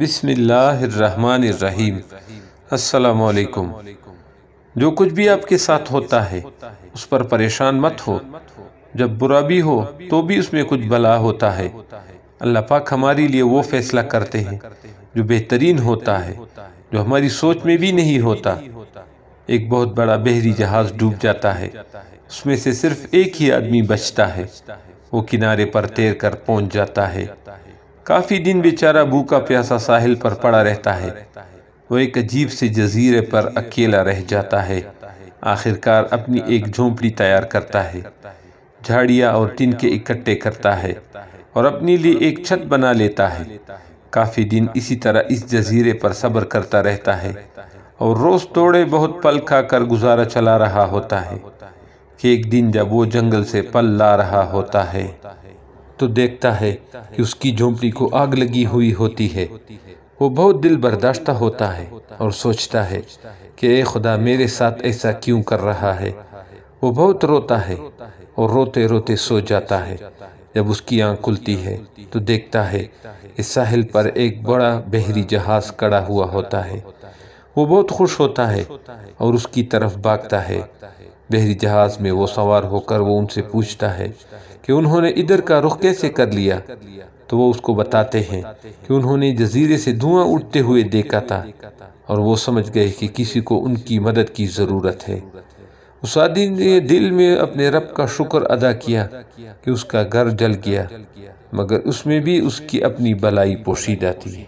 بسم اللہ الرحمن الرحیم السلام علیکم جو کچھ بھی آپ کے ساتھ ہوتا ہے اس پر پریشان مت ہو جب برا بھی ہو تو بھی اس میں کچھ بلا ہوتا ہے اللہ پاک ہمارے لیے وہ فیصلہ کرتے ہیں جو بہترین ہوتا ہے جو ہماری سوچ میں بھی نہیں ہوتا ایک بہت بڑا بحری جہاز ڈوب جاتا ہے اس میں سے صرف ایک ہی آدمی بچتا ہے وہ کنارے پر تیر کر پہنچ جاتا ہے کافی دن بیچارہ بوکا پیاسا ساحل پر پڑا رہتا ہے وہ ایک عجیب سے جزیرے پر اکیلا رہ جاتا ہے آخرکار اپنی ایک جھونپڑی تیار کرتا ہے جھاڑیاں اور تن کے اکٹھے کرتا ہے اور اپنے لیے ایک چھت بنا لیتا ہے کافی دن اسی طرح اس جزیرے پر صبر کرتا رہتا ہے اور روز توڑے بہت پل کھا کر گزارا چلا رہا ہوتا ہے کہ ایک دن جب وہ جنگل سے پل لا رہا ہوتا ہے تو دیکھتا ہے کہ اس کی کو آگ لگی ہوئی ہوتی ہے وہ بہت دل برداشتہ ہوتا ہے اور سوچتا ہے کہ اے خدا میرے ساتھ ایسا کیوں کر رہا ہے وہ بہت روتا ہے اور روتے روتے سو جاتا ہے جب اس کی آنکھ کھلتی ہے تو دیکھتا ہے اس ساحل پر ایک بڑا بحری جہاز کڑا ہوا ہوتا ہے وہ بہت خوش ہوتا ہے اور اس کی طرف بھاگتا ہے بحری جہاز میں وہ سوار ہو کر وہ ان سے پوچھتا ہے کہ انہوں نے ادھر کا رخ کیسے کر لیا تو وہ اس کو بتاتے ہیں کہ انہوں نے جزیرے سے دھواں اٹھتے ہوئے دیکھا تھا اور وہ سمجھ گئے کہ کسی کو ان کی مدد کی ضرورت ہے اسادی نے دل میں اپنے رب کا شکر ادا کیا کہ اس کا گھر جل گیا مگر اس میں بھی اس کی اپنی بلائی پوشیدہ تھی